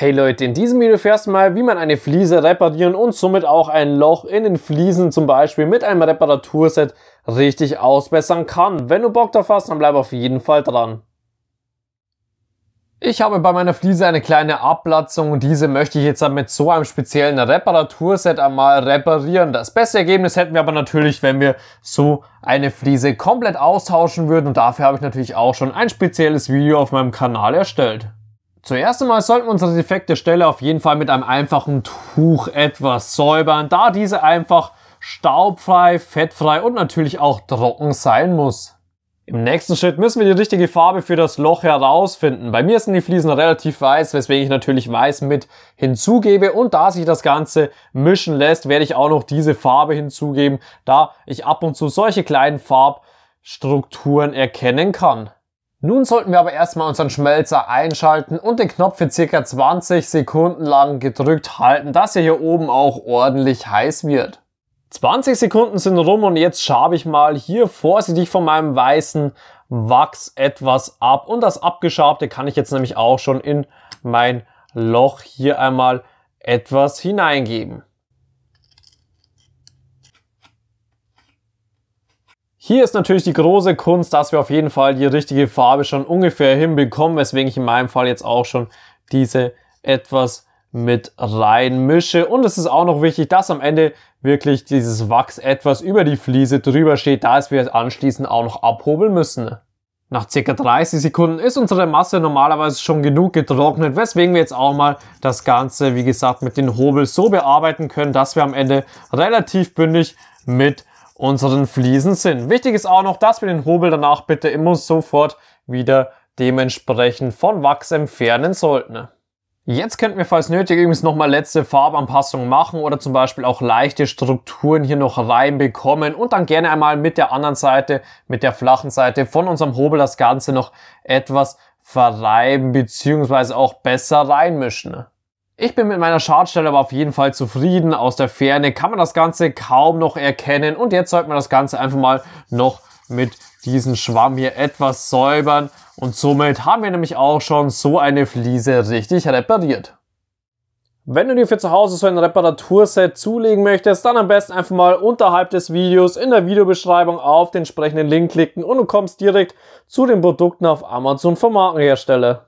Hey Leute, in diesem Video fährst du mal, wie man eine Fliese reparieren und somit auch ein Loch in den Fliesen zum Beispiel mit einem Reparaturset richtig ausbessern kann. Wenn du Bock drauf hast, dann bleib auf jeden Fall dran. Ich habe bei meiner Fliese eine kleine Ablatzung und diese möchte ich jetzt mit so einem speziellen Reparaturset einmal reparieren. Das beste Ergebnis hätten wir aber natürlich, wenn wir so eine Fliese komplett austauschen würden und dafür habe ich natürlich auch schon ein spezielles Video auf meinem Kanal erstellt. Zuerst einmal sollten wir unsere defekte Stelle auf jeden Fall mit einem einfachen Tuch etwas säubern, da diese einfach staubfrei, fettfrei und natürlich auch trocken sein muss. Im nächsten Schritt müssen wir die richtige Farbe für das Loch herausfinden. Bei mir sind die Fliesen relativ weiß, weswegen ich natürlich weiß mit hinzugebe. Und da sich das Ganze mischen lässt, werde ich auch noch diese Farbe hinzugeben, da ich ab und zu solche kleinen Farbstrukturen erkennen kann. Nun sollten wir aber erstmal unseren Schmelzer einschalten und den Knopf für circa 20 Sekunden lang gedrückt halten, dass er hier oben auch ordentlich heiß wird. 20 Sekunden sind rum und jetzt schabe ich mal hier vorsichtig von meinem weißen Wachs etwas ab. Und das abgeschabte kann ich jetzt nämlich auch schon in mein Loch hier einmal etwas hineingeben. Hier ist natürlich die große Kunst, dass wir auf jeden Fall die richtige Farbe schon ungefähr hinbekommen, weswegen ich in meinem Fall jetzt auch schon diese etwas mit rein mische. Und es ist auch noch wichtig, dass am Ende wirklich dieses Wachs etwas über die Fliese drüber steht, da es wir es anschließend auch noch abhobeln müssen. Nach ca. 30 Sekunden ist unsere Masse normalerweise schon genug getrocknet, weswegen wir jetzt auch mal das Ganze, wie gesagt, mit den Hobel so bearbeiten können, dass wir am Ende relativ bündig mit unseren Fliesen sind. Wichtig ist auch noch, dass wir den Hobel danach bitte immer sofort wieder dementsprechend von Wachs entfernen sollten. Jetzt könnten wir, falls nötig, übrigens nochmal letzte Farbanpassungen machen oder zum Beispiel auch leichte Strukturen hier noch reinbekommen und dann gerne einmal mit der anderen Seite, mit der flachen Seite von unserem Hobel das Ganze noch etwas verreiben bzw. auch besser reinmischen. Ich bin mit meiner Schadstelle aber auf jeden Fall zufrieden. Aus der Ferne kann man das Ganze kaum noch erkennen. Und jetzt sollte man das Ganze einfach mal noch mit diesem Schwamm hier etwas säubern. Und somit haben wir nämlich auch schon so eine Fliese richtig repariert. Wenn du dir für zu Hause so ein Reparaturset zulegen möchtest, dann am besten einfach mal unterhalb des Videos in der Videobeschreibung auf den entsprechenden Link klicken und du kommst direkt zu den Produkten auf Amazon vom Markenhersteller.